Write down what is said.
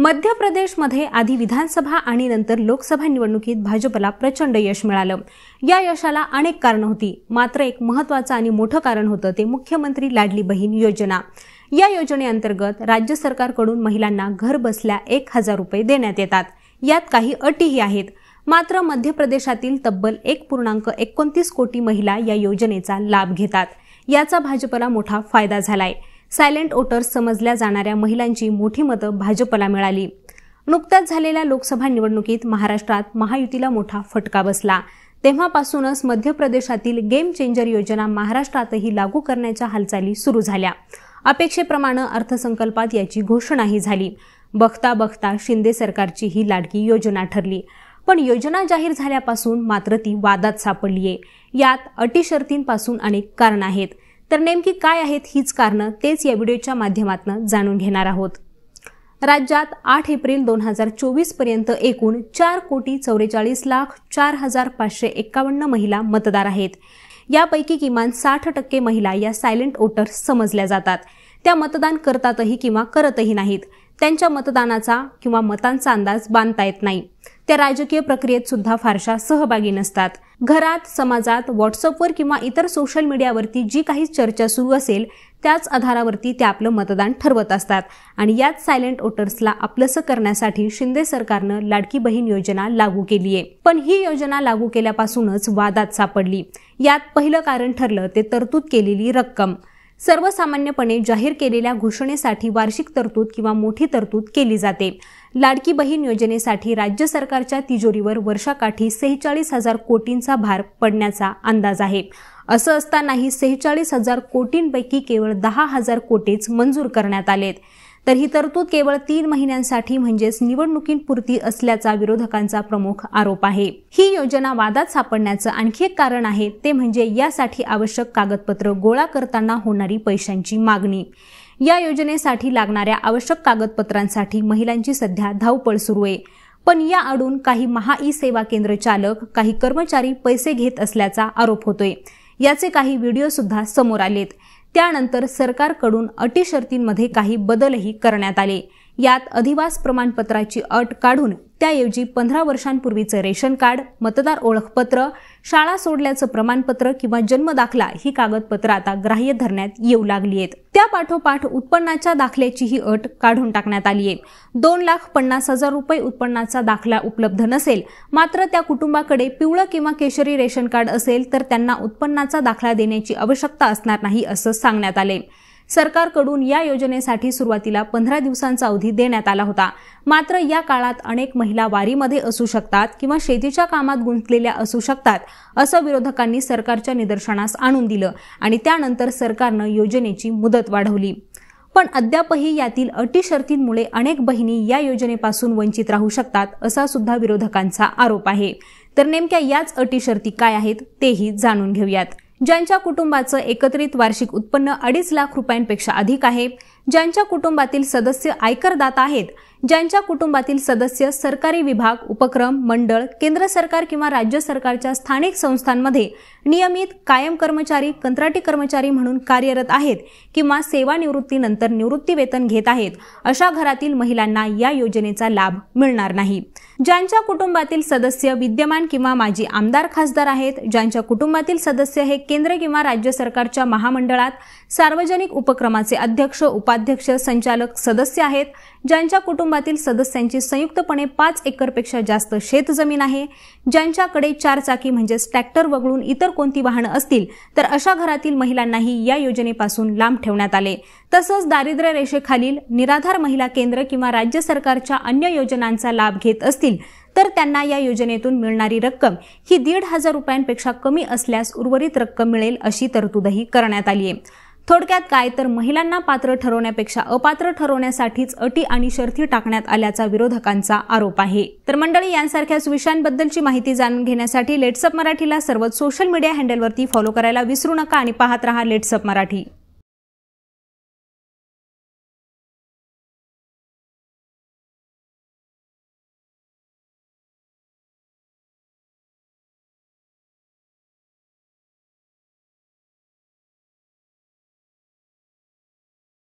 मध्य प्रदेशमध्ये आधी विधानसभा आणि नंतर लोकसभा निवडणुकीत भाजपला प्रचंड यश मिळालं या यशाला अनेक कारणं होती मात्र एक महत्वाचं आणि मोठं कारण होतं ते मुख्यमंत्री लाडली बहीण योजना या योजनेअंतर्गत राज्य सरकारकडून महिलांना घर बसल्या एक हजार रुपये देण्यात येतात यात काही अटीही आहेत मात्र मध्य प्रदेशातील तब्बल एक पूर्णांक एकोणतीस कोटी महिला या योजनेचा लाभ घेतात याचा भाजपला मोठा फायदा झालाय सायलेंट ओटर्स समजल्या जाणाऱ्या महिलांची मोठी मतं भाजपला मिळाली नुकत्याच झालेल्या लोकसभा निवडणुकीत महाराष्ट्रात महायुतीला मोठा फटका बसला तेव्हापासूनच मध्य प्रदेशातील गेम चेंजर योजना महाराष्ट्रातही लागू करण्याच्या हालचाली सुरू झाल्या अपेक्षेप्रमाणे अर्थसंकल्पात याची घोषणाही झाली बघता बघता शिंदे सरकारची ही लाडकी योजना ठरली पण योजना जाहीर झाल्यापासून मात्र ती वादात सापडलीये यात अटी शर्तींपासून अनेक कारण आहेत तर नेमकी काय आहेत हीच कारणं तेच या व्हिडिओच्या माध्यमातून जाणून घेणार आहोत राज्यात आठ एप्रिल दोन हजार चोवीसपर्यंत एकूण चार कोटी चौवेचाळीस लाख चार हजार पाचशे एक्कावन्न महिला मतदार आहेत यापैकी किमान साठ टक्के महिला या सायलेंट वोटर समजल्या जातात त्या मतदान करतातही किंवा करतही नाहीत त्यांच्या मतदानाचा किंवा मतांचा अंदाज बांधता येत नाही त्या राजकीय प्रक्रियेत सुद्धा फारशा सहभागी नसतात घरात समाजात व्हॉट्सअपवर किंवा इतर सोशल मीडियावरती जी काही चर्चा सुरू असेल त्याच आधारावरती ते आपलं मतदान ठरवत असतात आणि याच सायलेंट वोटर्सला आपलंसं करण्यासाठी शिंदे सरकारनं लाडकी बहीण योजना लागू केली आहे पण ही योजना लागू केल्यापासूनच वादात सापडली यात पहिलं कारण ठरलं ते तरतूद केलेली रक्कम सर्वसामान्यपणे जाहीर केलेल्या घोषणेसाठी वार्षिक तरतूद किंवा मोठी तरतूद केली जाते लाडकी बहीण योजनेसाठी राज्य सरकारच्या तिजोरीवर वर्षाकाठी सेहेचाळीस हजार कोटींचा भार पडण्याचा अंदाज आहे असं असतानाही सेहेचाळीस हजार कोटींपैकी केवळ दहा हजार कोटीच मंजूर करण्यात आलेत तर ही तरतूद केवळ तीन महिन्यांसाठी म्हणजेच निवडणुकीपुरती असल्याचा विरोधकांचा प्रमुख आरोप आहे ही योजना वादात सापडण्याचं आणखी एक कारण आहे ते म्हणजे यासाठी आवश्यक कागदपत्र गोळा करताना होणारी पैशांची मागणी या योजनेसाठी लागणाऱ्या आवश्यक कागदपत्रांसाठी महिलांची सध्या धावपळ सुरू आहे पण या अडून काही महा ई सेवा केंद्र चालक काही कर्मचारी पैसे घेत असल्याचा आरोप होतोय याचे काही व्हिडिओ सुद्धा समोर आलेत त्यानंतर सरकारकडून अटी शर्तींमध्ये काही बदलही करण्यात आले यात अधिवास प्रमाणपत्राची अट काढून त्याऐवजी पंधरा वर्षांपूर्वीचं रेशन कार्ड मतदार ओळखपत्र शाळा सोडल्याचं प्रमाणपत्र किंवा जन्मदाखला ही कागदपत्र आता ग्राह्य धरण्यात येऊ लागली आहेत त्या पाठोपाठ उत्पन्नाच्या ही अट काढून टाकण्यात आली आहे दोन लाख पन्नास हजार रुपये उत्पन्नाचा दाखला उपलब्ध नसेल मात्र त्या कुटुंबाकडे पिवळं किंवा केशरी रेशन कार्ड असेल तर त्यांना उत्पन्नाचा दाखला देण्याची आवश्यकता असणार नाही असं सांगण्यात आले सरकारकडून या योजनेसाठी सुरुवातीला पंधरा दिवसांचा अवधी देण्यात आला होता मात्र या काळात अनेक महिला वारीमध्ये असू शकतात किंवा शेतीच्या कामात गुंतलेल्या असू शकतात असं विरोधकांनी सरकारच्या निदर्शनास आणून दिलं आणि त्यानंतर सरकारनं योजनेची मुदत वाढवली पण अद्यापही यातील अटी शर्तींमुळे अनेक बहिणी या योजनेपासून वंचित राहू शकतात असा सुद्धा विरोधकांचा आरोप आहे तर नेमक्या याच अटी शर्ती काय आहेत तेही जाणून घेऊयात ज्यांच्या कुटुंबाचं एकत्रित वार्षिक उत्पन्न अडीच लाख रुपयांपेक्षा अधिक आहे ज्यांच्या कुटुंबातील सदस्य आयकरदाता आहेत ज्यांच्या कुटुंबातील सदस्य सरकारी विभाग उपक्रम मंडळ केंद्र सरकार किंवा राज्य सरकारच्या स्थानिक संस्थांमध्ये नियमित कायम कर्मचारी कंत्राटी कर्मचारी म्हणून कार्यरत आहेत किंवा सेवानिवृत्तीनंतर निवृत्ती वेतन घेत आहेत अशा घरातील महिलांना या योजनेचा लाभ मिळणार नाही ज्यांच्या कुटुंबातील सदस्य विद्यमान किंवा माजी आमदार खासदार आहेत ज्यांच्या कुटुंबातील सदस्य हे केंद्र किंवा राज्य सरकारच्या महामंडळात सार्वजनिक उपक्रमाचे अध्यक्ष उपाध्यक्ष उपाध्यक्ष संचालक सदस्य आहेत ज्यांच्या कुटुंबातील सदस्यांची संयुक्तपणे पाच एकरपेक्षा जास्त शेतजमीन आहे ज्यांच्याकडे चार चाकी म्हणजेच ट्रॅक्टर वगळून इतर कोणती वाहनं असतील तर अशा घरातील महिलांनाही या योजनेपासून लांब ठेवण्यात आले तसंच दारिद्र्य रेषेखालील निराधार महिला केंद्र किंवा राज्य सरकारच्या अन्य योजनांचा लाभ घेत असतील तर त्यांना या योजनेतून मिळणारी रक्कम ही दीड हजार रुपयांपेक्षा कमी असल्यास उर्वरित रक्कम मिळेल अशी तरतूदही करण्यात आली आहे थोडक्यात काय तर महिलांना पात्र ठरवण्यापेक्षा अपात्र ठरवण्यासाठीच अटी आणि शर्ती टाकण्यात आल्याचा विरोधकांचा आरोप आहे तर मंडळी यांसारख्याच विषयांबद्दलची माहिती जाणून घेण्यासाठी लेट्सअप मराठीला सर्व सोशल मीडिया हँडलवरती फॉलो करायला विसरू नका आणि पाहत रहा लेट्सअप मराठी